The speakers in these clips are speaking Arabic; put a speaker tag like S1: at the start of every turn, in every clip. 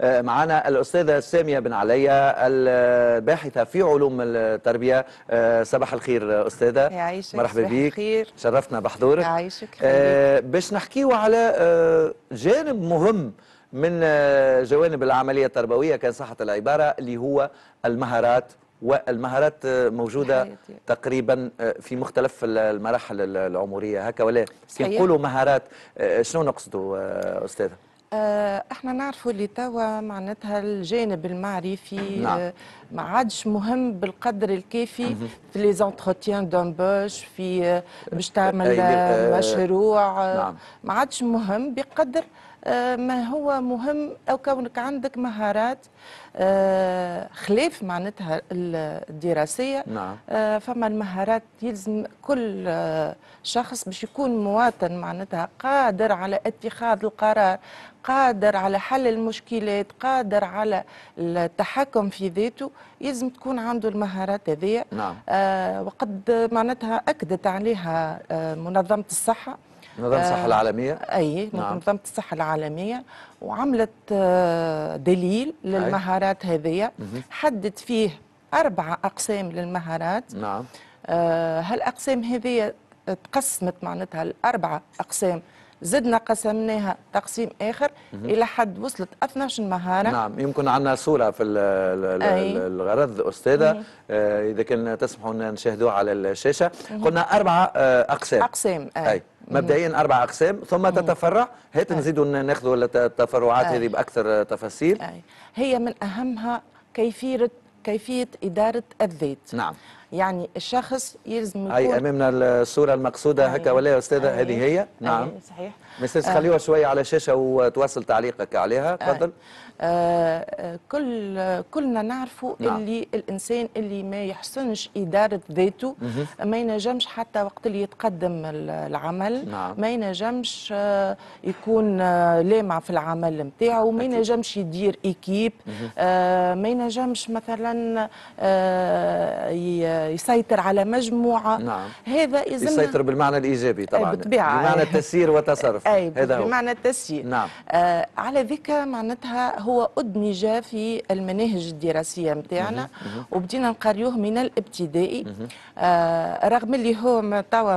S1: آه، معنا الأستاذة سامية بن علي الباحثة في علوم التربية آه، صباح الخير أستاذة
S2: يعيشك مرحبا بك
S1: الخير. شرفتنا بحضورك يعيشك آه، باش نحكيه على جانب مهم من جوانب العملية التربوية كان صحة العبارة اللي هو المهارات والمهارات موجودة حياتي. تقريبا في مختلف المراحل العمرية هكا ولا كي نقولوا مهارات شنو نقصدوا أستاذة؟
S2: آه، احنا نعرفوا اللي توا معناتها الجانب المعرفي نعم. آه، ما عادش مهم بالقدر الكافي في لي زونتروتيان دومبوش في آه، باش تعمل مشروع نعم. ما عادش مهم بقدر آه، ما هو مهم أو كونك عندك مهارات آه، خلاف معناتها الدراسية نعم. آه، فما المهارات يلزم كل شخص باش يكون مواطن معناتها قادر على اتخاذ القرار قادر على حل المشكلات قادر على التحكم في ذاته يلزم تكون عنده المهارات هذه نعم. وقد معناتها أكدت عليها منظمة الصحة
S1: منظمه الصحه آه، العالميه اي منظمه نعم.
S2: الصحه العالميه وعملت آه، دليل للمهارات هذه حدد فيه أربعة اقسام للمهارات نعم آه، هالاقسام هذه تقسمت معناتها الأربعة اقسام زدنا قسمناها تقسيم آخر إلى حد وصلت 12 مهارة نعم
S1: يمكن عندنا صورة في الغرض أستاذة آه إذا كان تسمحوا لنا نشاهدوها على الشاشة مم. قلنا اربع آه، أقسام
S2: أقسام آه. أي.
S1: مبدئيا اربع اقسام ثم تتفرع هات نزيدوا ناخذوا التفرعات هذه باكثر تفاصيل
S2: هي من اهمها كيفيه كيفيه اداره الذات نعم يعني الشخص يلزم يكون اي
S1: امامنا الصوره المقصوده هكا ولا يا استاذه هذه هي نعم
S2: صحيح مستاذ آه. خليوها
S1: شويه على الشاشه وتواصل تعليقك عليها آه. تفضل
S2: آه،, آه كل كلنا نعرفوا نعم. اللي الانسان اللي ما يحسنش اداره ذاته ما ينجمش حتى وقت اللي يتقدم العمل نعم. ما ينجمش آه يكون آه لامع في العمل نتاعو ما ينجمش يدير ايكيب آه ما ينجمش مثلا آه يسيطر على مجموعة نعم. هذا يزمنا يسيطر
S1: بالمعنى الإيجابي طبعا بالطبيعة بمعنى التسيير والتصرف أي هذا هو. بمعنى التسيير نعم.
S2: آه على ذيك معناتها هو أدمج في المناهج الدراسية متاعنا وبدينا نقريوه من الابتدائي آه رغم اللي هو توا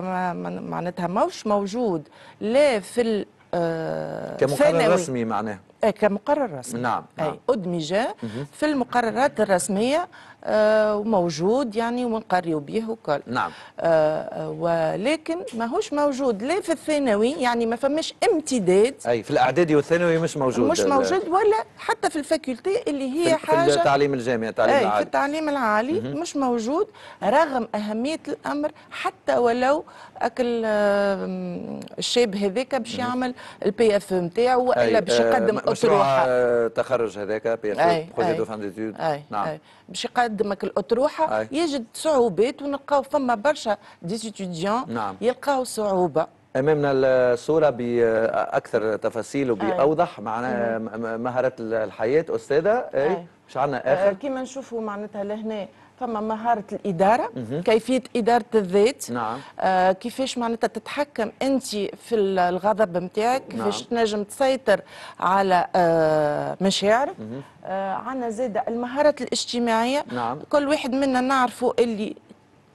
S2: معناتها موش موجود لا في آه، كمقرر رسمي معناه آه، كمقرر رسمي نعم, نعم. أي أدمج في المقررات الرسمية آه، وموجود يعني ونقريو به وكل نعم آه، آه، ولكن ماهوش موجود لا في الثانوي يعني ما فماش امتداد
S1: اي في الاعدادي والثانوي مش موجود مش موجود
S2: ولا حتى في الفاكولتي اللي هي في حاجه في التعليم
S1: الجامعي التعليم أي العالي في
S2: التعليم العالي مش موجود رغم اهميه الامر حتى ولو اكل الشاب هذاك باش يعمل البي اف نتاعه والا باش يقدم اطروحه تخرج هذاك بي اف بروجي دو فان ديتود نعم أي. باش يقدمك الاطروحه أي. يجد صعوبات ونلقاو فما برشا ديزيتيديون نعم. يلقاو صعوبه امامنا
S1: الصوره باكثر تفاصيل وباوضح معنا أمم. مهارات الحياه استاذه اي مش عندنا آه، اخر
S2: كيما نشوفوا معناتها لهنا فما مهارة الإدارة مه. كيفية إدارة الذات نعم. آه كيفاش معناتها تتحكم أنت في الغضب نتاعك نعم. كيفاش نعم. تنجم تسيطر على آه مشاعرك آه عندنا زادة المهارات الاجتماعية نعم. كل واحد منا نعرفه اللي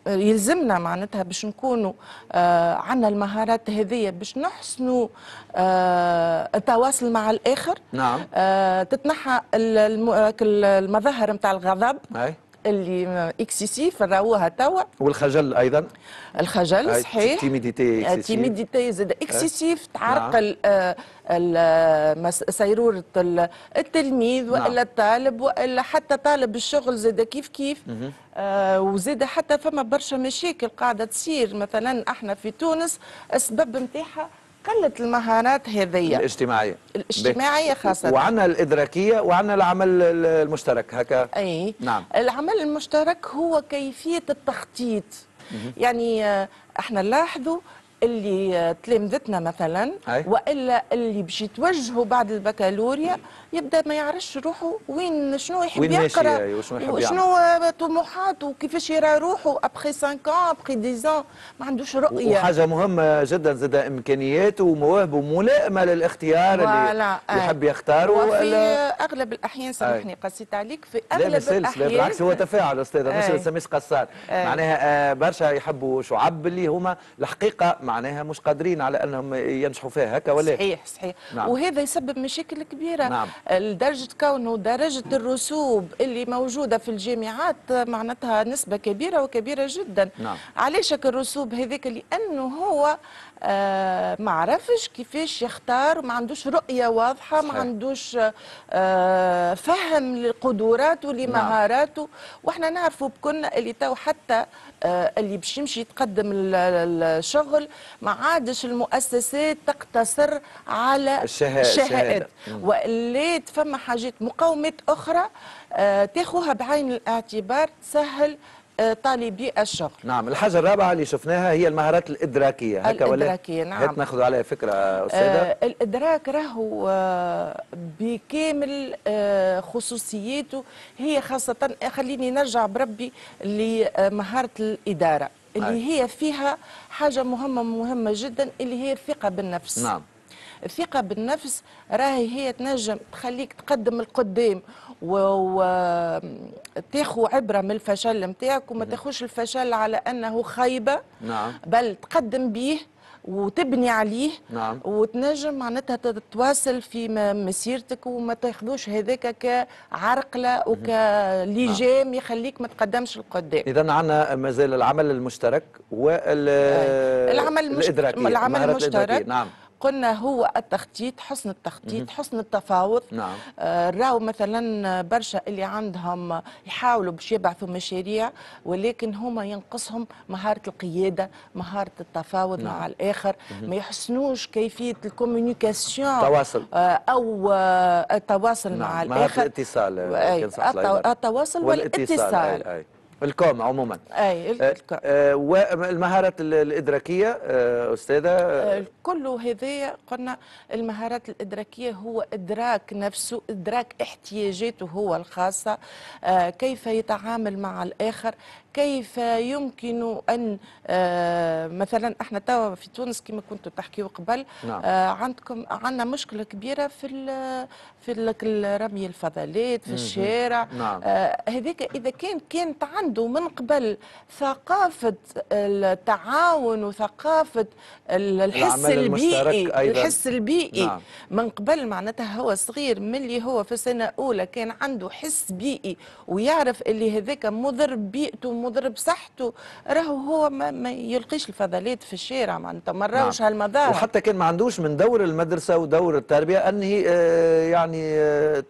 S2: آه، يلزمنا معناتها باش نكونوا آه عندنا المهارات هذية باش نحسنوا آه التواصل مع الآخر نعم آه تتنحى آه، المظاهر نتاع الغضب أي. اللي اكسيسيف نراوها توا
S1: والخجل ايضا الخجل صحيح تيميديتي تيميديتي
S2: زاد اكسيسيف تعرقل سيروره التلميذ نعم. والا الطالب والا حتى طالب الشغل زاد كيف كيف آه وزاد حتى فما برشا مشاكل قاعده تصير مثلا احنا في تونس السبب نتاعها قله المهارات هذية
S1: الاجتماعية الاجتماعية خاصة وعندنا الإدراكية وعندنا العمل المشترك هكا
S2: أي نعم العمل المشترك هو كيفية التخطيط يعني آه، احنا نلاحظوا اللي تلامذتنا مثلا أي. والا اللي باش يتوجهوا بعد البكالوريا يبدا ما يعرفش روحه وين شنو يحب وين يقرا يعني وشنو طموحاته وكيفاش يرى روحه ابخي 5 ابخي 10 ما عندوش رؤيه وحاجه
S1: مهمه جدا زاد امكانيات ومواهب ملائمه للاختيار اللي يحب يختاره وفي
S2: اغلب الاحيان سامحني قصيت عليك في اغلب لا الاحيان لا بالعكس هو
S1: تفاعل استاذه مش ما نسميش قصار معناها آه، برشا يحبوا شعب اللي هما الحقيقه مع معناها مش قادرين على انهم ينجحوا فيها هكا ولا إيه؟ صحيح
S2: صحيح نعم. وهذا يسبب مشاكل كبيره نعم. لدرجه كونه درجه الرسوب اللي موجوده في الجامعات معناتها نسبه كبيره وكبيره جدا نعم. علاش الرسوب هذاك لانه هو آه ما عرفش كيفاش يختار ما عندوش رؤيه واضحه صحيح. ما عندوش آه فهم لقدراته نعم. لمهاراته نعم. واحنا نعرفوا بكنا اللي تو حتى آه، اللي باش يمشي يتقدم الشغل ما عادش المؤسسات تقتصر على الشهادات والا فما حاجات مقاومات اخرى آه، تاخوها بعين الاعتبار تسهل طالبي الشغل
S1: نعم الحاجة الرابعة اللي شفناها هي المهارات الإدراكية هكا الإدراكية نعم نعم ناخذ عليها فكرة أستاذة آه
S2: الإدراك راهو آه، بكامل آه، خصوصياته هي خاصة خليني نرجع بربي لمهارة الإدارة اللي هي فيها حاجة مهمة مهمة جدا اللي هي الثقة بالنفس نعم الثقة بالنفس راهي هي تنجم تخليك تقدم القدام وتاخو عبره من الفشل نتاعك وما تاخوش الفشل على انه خيبه نعم. بل تقدم به وتبني عليه نعم. وتنجم معناتها تتواصل في مسيرتك وما تاخذوش هذاك كعرقله وكليجام نعم. يخليك ما تقدمش لقدام
S1: اذا عندنا مازال العمل المشترك العمل المشترك العمل المشترك نعم
S2: قلنا هو التخطيط حسن التخطيط حسن التفاوض نعم. آه راو مثلا برشا اللي عندهم يحاولوا باش يبعثوا مشاريع ولكن هما ينقصهم مهاره القياده مهاره التفاوض نعم. مع الاخر مم. ما يحسنوش كيفيه الكوميونيكاسيون التواصل آه او آه، التواصل نعم. مع الاخر مهاره
S1: الاتصال التواصل والاتصال, والاتصال. أي أي. القامة عموما
S2: اي القامة
S1: آه والمهارات آه، الإدراكية آه أستاذة آه
S2: كل هذايا قلنا المهارات الإدراكية هو إدراك نفسه إدراك احتياجاته هو الخاصة آه كيف يتعامل مع الآخر كيف يمكن أن آه مثلا احنا توا في تونس كما كنتوا تحكيوا قبل نعم. آه عندكم عندنا مشكلة كبيرة في في رمي الفضلات في الشارع نعم. آه هذاك إذا كان كانت عند عنده من قبل ثقافة التعاون وثقافة الحس البيئي أيضاً. الحس البيئي نعم. من قبل معناتها هو صغير من اللي هو في سنة أولى كان عنده حس بيئي ويعرف اللي هذاك مضر بيئته مضر بصحته راهو هو ما, ما يلقيش الفضلات في الشارع معناتها ما راوش نعم. هالمظاهر وحتى كان
S1: ما عندوش من دور المدرسة ودور التربية أنه آه، يعني آه،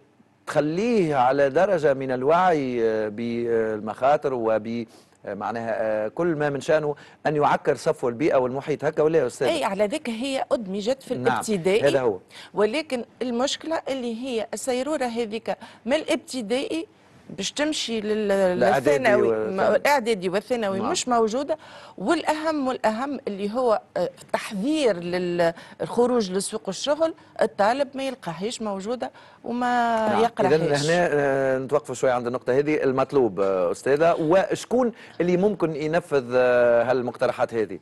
S1: تخليه على درجة من الوعي آه، بالمخاطر وب آه، معناها آه، كل ما من شانه ان يعكر صفو البيئه والمحيط هكا ولا يا استاذ اي على
S2: ذاك هي ادمجت في نعم، الابتدائي نعم. هذا هو ولكن المشكله اللي هي السيروره هذيك من الابتدائي باش تمشي للثانوي الاعدادي والثانوي نعم. مش موجوده والاهم والاهم اللي هو آه، تحذير للخروج لسوق الشغل الطالب ما يلقاهاش موجوده وما نعم. يقراهاش اذا هنا
S1: آه، نتوقف شويه عند النقطه هذه المطلوب آه، استاذه وشكون اللي ممكن ينفذ هالمقترحات هذه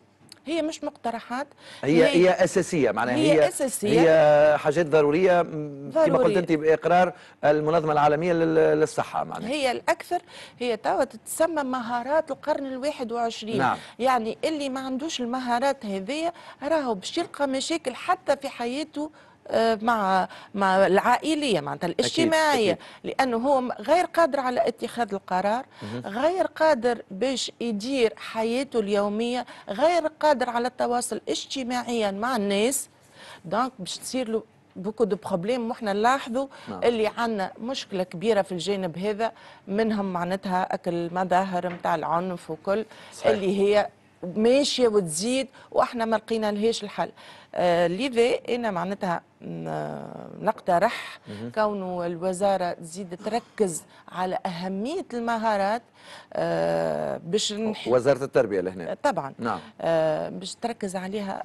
S2: هي مش مقترحات هي هي, هي
S1: اساسيه معناها هي, هي اساسيه هي حاجات ضروريه ضرورية. كما قلت انت باقرار المنظمه العالميه للصحه معناها هي
S2: الاكثر هي توا تتسمى مهارات القرن ال21 نعم. يعني اللي ما عندوش المهارات هذية راهو باش يلقى مشاكل حتى في حياته آه، مع مع العائليه معناتها الاجتماعيه أكيد. أكيد. لانه هو غير قادر على اتخاذ القرار غير قادر باش يدير حياته اليوميه غير قادر على التواصل اجتماعيا مع الناس دونك باش تصير له بوكو دو بروبليم وحنا نلاحظوا نعم. اللي عندنا مشكله كبيره في الجانب هذا منهم معناتها اكل المظاهر نتاع العنف وكل صحيح. اللي هي ماشيه وتزيد واحنا ما لقينا لهاش الحل آه، لذا انا معناتها نقترح كونه الوزاره تزيد تركز على اهميه المهارات آه، باش وزاره
S1: التربيه لهنا طبعا نعم
S2: آه، باش تركز عليها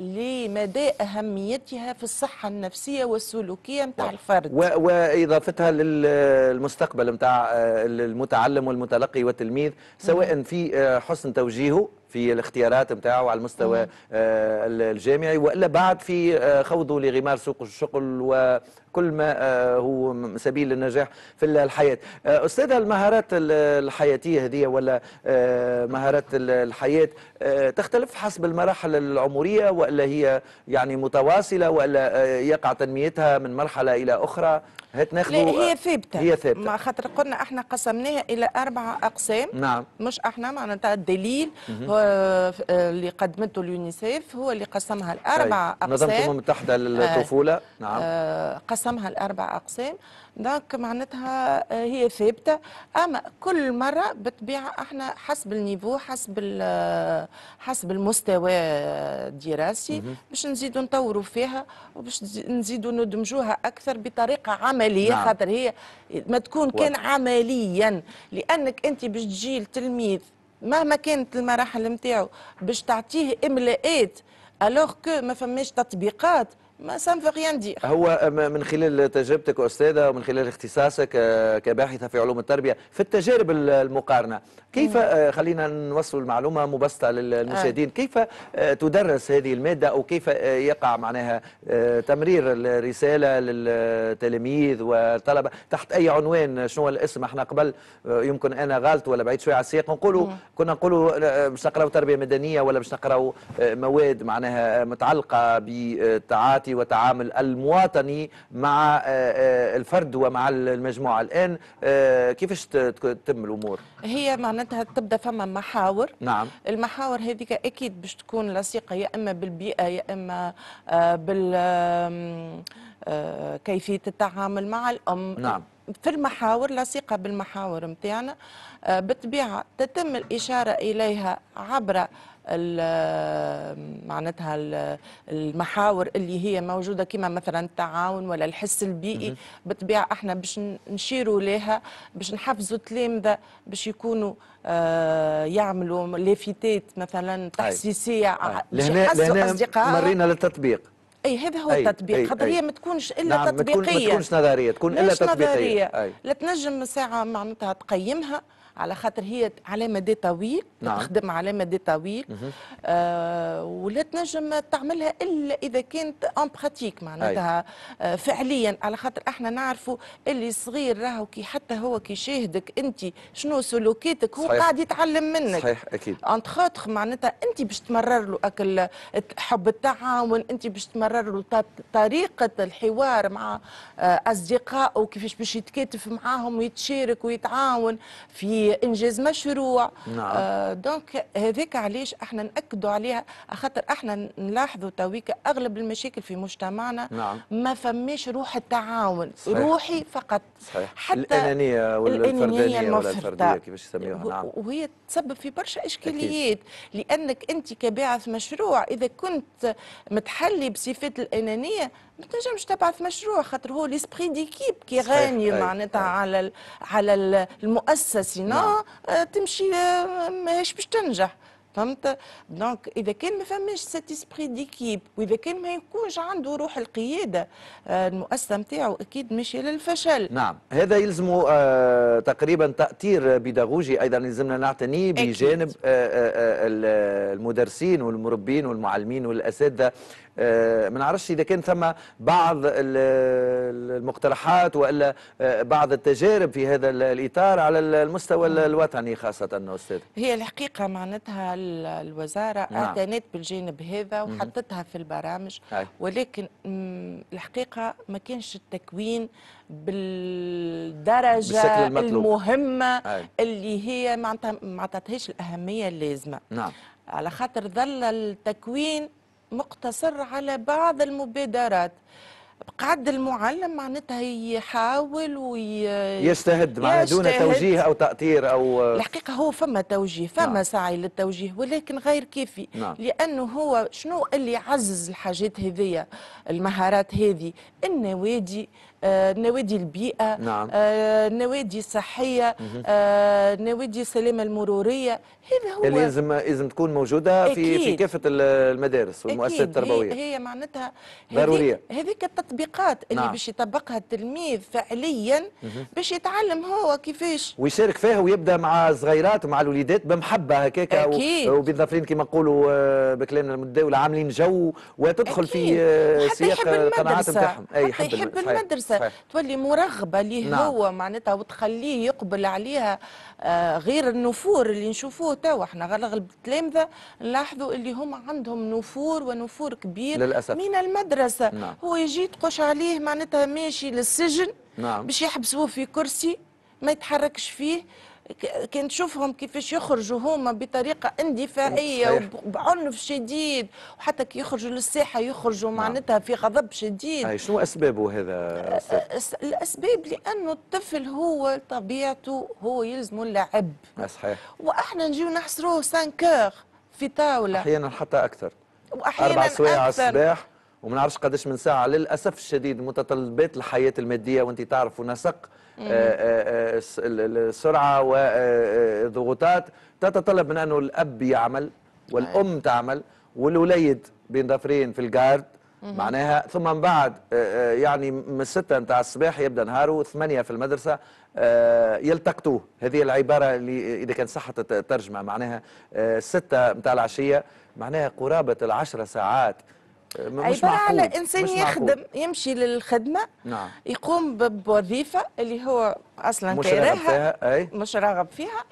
S2: لمدى اهميتها في الصحه النفسيه والسلوكيه نتاع الفرد
S1: واضافتها للمستقبل نتاع المتعلم والمتلقي والتلميذ سواء في حسن توجيهه في الاختيارات نتاعو على المستوى الجامعي والا بعد في آه، خوضه لغمار سوق الشغل وكل ما آه، هو سبيل النجاح في الحياه آه، استاذ المهارات الحياتيه هذه ولا مهارات الحياه تختلف حسب المراحل العمريه والا هي يعني متواصله والا يقع تنميتها من مرحله الى اخرى هات ناخده هي ثابته هي ثابته ما
S2: خاطر قلنا احنا قسمناها الى اربع اقسام نعم مش احنا معناتها الدليل آه، اللي قدمته اليونيسيف هو اللي قسمها الاربع طيب. اقسام منظمه الامم المتحده
S1: للطفوله آه، نعم
S2: آه، قسمها الاربع اقسام دونك معناتها آه، هي ثابته اما كل مره بالطبيعه احنا حسب النيفو حسب آه، حسب المستوى آه، الدراسي باش نزيدوا نطوروا فيها وباش نزيدوا ندمجوها اكثر بطريقه عمليه نعم. خاطر هي ما تكون كان عمليا لانك انت باش تجي التلميذ مهما كانت المراحل نتاعو باش تعطيه املاءات الوغ كو ما فماش تطبيقات ما سام فغيان دي
S1: هو من خلال تجربتك استاذه ومن خلال اختصاصك آه، كباحثه في علوم التربيه في التجارب المقارنه كيف آه، خلينا نوصل المعلومه مبسطه آه. للمشاهدين كيف تدرس هذه الماده او كيف يقع معناها تمرير الرساله للتلاميذ والطلبه تحت اي عنوان شنو الاسم احنا قبل يمكن انا غلط ولا بعيد شويه على السياق نقولوا كنا نقولوا باش نقرأ تربيه مدنيه ولا باش نقرأ مواد معناها متعلقه بتعاطي وتعامل المواطني مع آه، آه، الفرد ومع المجموعه الان آه، كيفاش تتم الامور
S2: هي معناتها تبدا فما محاور نعم المحاور هذيك اكيد باش تكون لصيقه يا اما بالبيئه يا اما بال كيفيه التعامل مع الام نعم في المحاور لصيقة بالمحاور متاعنا بالطبيعة تتم الإشارة إليها عبر معناتها المحاور اللي هي موجوده كما مثلا التعاون ولا الحس البيئي بالطبيعه احنا باش نشيروا لها باش نحفزوا التلامذه باش يكونوا آه، يعملوا ليفيتات مثلا تحسيسيه باش يحسوا اصدقائهم مرينا للتطبيق اي هذا هو أي التطبيق خاطر هي ما تكونش الا نعم تطبيقيه ما تكونش
S1: نظريه تكون الا تطبيقيه
S2: لا تنجم ساعه معناتها تقيمها على خاطر هي على مدى طويل نعم. تخدم على مدى طويل آه ولا تنجم تعملها الا اذا كانت اون براتيك معناتها آه فعليا على خاطر احنا نعرفوا اللي صغير راهو كي حتى هو كي يشاهدك انت شنو سلوكاتك هو قاعد يتعلم منك صحيح اكيد انتخ معناتها انت باش تمرر له اكل حب التعاون انت باش تمرر قرر طريقة الحوار مع آه، أصدقائه كيفاش باش يتكاتف معاهم ويتشارك ويتعاون في إنجاز مشروع نعم. آه دونك هذاك علاش احنا نأكدوا عليها خاطر احنا نلاحظوا تويك أغلب المشاكل في مجتمعنا نعم. ما فماش روح التعاون صحيح. روحي فقط صحيح. حتى الأنانية ولا الفردانية ولا الفردية كيفاش
S1: يسميوها نعم
S2: وهي تسبب في برشا إشكاليات أكيد. لأنك أنت كباعث مشروع إذا كنت متحلي بصفة صفات الانانيه ما تنجمش تبعث مشروع خاطر هو ليسبري ديكيب كي غاني معناتها على على المؤسسه نو نعم. آه، تمشي آه، ماهيش باش تنجح فهمت دونك اذا كان ما فماش سيت اسبري ديكيب واذا كان ما يكونش عنده روح القياده آه، المؤسسه نتاعو اكيد ماشيه للفشل نعم
S1: هذا يلزم تقريبا تاثير بيداغوجي ايضا يلزمنا نعتني بجانب المدرسين والمربين والمعلمين والاساتذه آه، ما نعرفش اذا كان ثم بعض المقترحات والا آه، بعض التجارب في هذا الاطار على المستوى الوطني خاصه استاذ
S2: هي الحقيقه معناتها الوزاره نعم. اعتنت بالجانب هذا وحطتها في البرامج هاي. ولكن الحقيقه ما كانش التكوين بالدرجه المهمه هاي. اللي هي معناتها ما عطاتهاش الاهميه اللازمه نعم على خاطر ظل التكوين مقتصر على بعض المبادرات قعد المعلم معناتها يحاول وي... معناها دون توجيه او
S1: تاطير او الحقيقه
S2: هو فما توجيه فما نعم. سعي للتوجيه ولكن غير كافي نعم. لانه هو شنو اللي يعزز الحاجات هذيا المهارات هذه النوادي آه، نوادي البيئه نعم. آه، نوادي صحيه آه، نوادي السلامه المروريه هذا هو اللي لازم
S1: لازم تكون موجوده أكيد. في في كافه المدارس والمؤسسات التربويه هي,
S2: هي معناتها ضروريه هذيك التطبيقات اللي نعم. باش يطبقها التلميذ فعليا باش يتعلم هو كيفاش
S1: ويشارك فيها ويبدا مع الصغيرات ومع الوليدات بمحبه هكاك وبالظفرين كما نقولوا بكلامنا المتداول عاملين جو وتدخل أكيد. في سياق القناعات نتاعهم اي يحب المدرسه
S2: تولي مرغبه ليه نعم. هو معناتها وتخليه يقبل عليها آه، غير النفور اللي نشوفوه توا احنا اغلب التلامذه نلاحظوا اللي هم عندهم نفور ونفور كبير للأسف. من المدرسه نعم. هو يجي تقش عليه معناتها ماشي للسجن نعم. باش يحبسوه في كرسي ما يتحركش فيه كي نشوفهم كيفاش يخرجوا هما بطريقه اندفاعيه وبعنف شديد وحتى كي يخرجوا للساحه يخرجوا نعم. معناتها في غضب شديد أي شنو
S1: اسبابه هذا
S2: الاسباب لانه الطفل هو طبيعته هو يلزم اللعب صحيح واحنا نجيو نحصروه 5 في طاوله احيانا
S1: حتى اكثر
S2: واحيانا اربع سوايع على الصباح
S1: وما نعرفش قداش من ساعه للاسف الشديد متطلبات الحياه الماديه وانت تعرف ونسق آه، آه، آه، السرعه وضغوطات تتطلب من انه الاب يعمل والام أيوة. تعمل والوليد بين ظفرين في الجارد معناها ثم من بعد يعني من الستة نتاع الصباح يبدا نهاره ثمانية في المدرسة يلتقطوه هذه العبارة اللي إذا كان صحة الترجمة معناها ستة نتاع العشية معناها قرابة العشرة ساعات مش عباره على انسان يخدم
S2: يمشي للخدمه نعم. يقوم بوظيفه اللي هو اصلا مش راغب فيها مش راغب فيها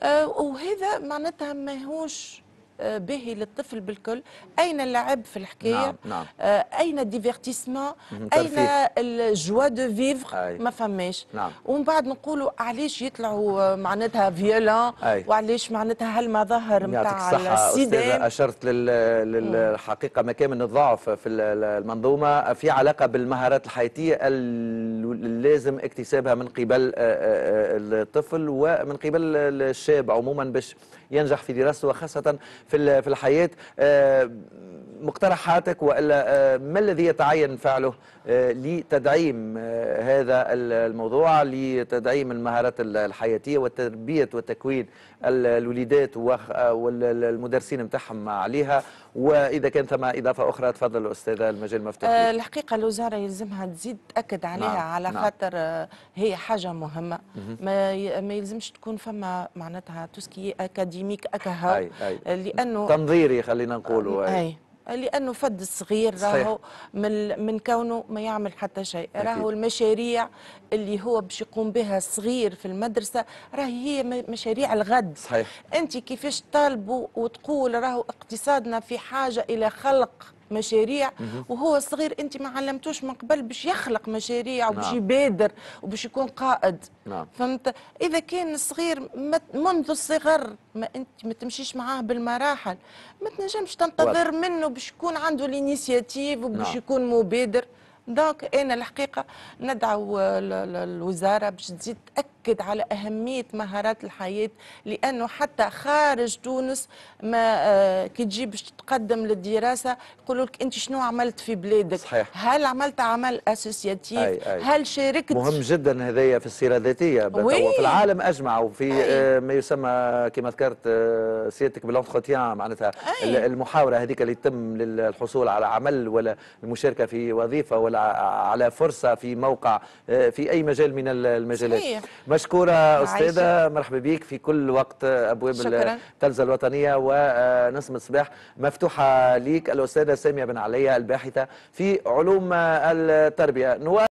S2: آه وهذا معناتها ماهوش باهي للطفل بالكل اين اللعب في الحكايه نعم نعم. آه، اين الديفيرتيسمون اين الجوا دو فيفر ما فماش نعم. ومن بعد نقولوا علاش يطلعوا آه، معناتها فيولون وعلاش معناتها هالمظاهر نتاع السيدان
S1: اشرت للحقيقه مكامن الضعف في المنظومه في علاقه بالمهارات الحياتيه لازم اكتسابها من قبل آه، الطفل ومن قبل الشاب عموما باش ينجح في دراسته وخاصة في في الحياة آه، مقترحاتك وإلا آه، ما الذي يتعين فعله آه، لتدعيم هذا الموضوع لتدعيم المهارات الحياتية والتربية وتكوين الوليدات والمدرسين نتاعهم عليها واذا كان ثم اضافه اخرى تفضل الاستاذه المجال مفتوح آه
S2: الحقيقه الوزاره يلزمها تزيد تاكد عليها نعم. على نعم. خاطر آه، هي حاجه مهمه مه. ما, ما يلزمش تكون فما معناتها توسكي اكاديميك اكها لانه
S1: تنظيري خلينا نقولوا آه. أي.
S2: لانه فد صغير راهو من من كونه ما يعمل حتى شيء راهو المشاريع اللي هو باش يقوم بها صغير في المدرسه راهي هي مشاريع الغد صحيح. انت كيفاش تطالبوا وتقول راهو اقتصادنا في حاجه الى خلق مشاريع وهو صغير انت ما علمتوش من قبل باش يخلق مشاريع وباش نعم. يبادر وباش يكون قائد نعم. فهمت اذا كان الصغير منذ الصغر ما انت ما تمشيش معاه بالمراحل ما تنجمش تنتظر منه باش يكون عنده الانيسياتيف وباش نعم. يكون مبادر دونك انا الحقيقه ندعو الوزاره باش تزيد تاكد تؤكد على أهمية مهارات الحياة لأنه حتى خارج تونس ما آه، كي تجي باش تقدم للدراسة يقولوا لك أنت شنو عملت في بلادك صحيح. هل عملت عمل أسوسياتيف هل شاركت مهم
S1: جدا هذايا في السيرة الذاتية في العالم أجمع وفي أي. آه، ما يسمى كما ذكرت آه، سيادتك بالانتروتيان معناتها المحاورة هذيك اللي تتم للحصول على عمل ولا المشاركة في وظيفة ولا على فرصة في موقع في أي مجال من المجالات صحيح. مشكوره استاذه مرحبا بيك في كل وقت ابواب التلفزه الوطنيه ونسمه آه، صباح مفتوحه ليك الاستاذه ساميه بن عليا الباحثه في علوم آه، التربيه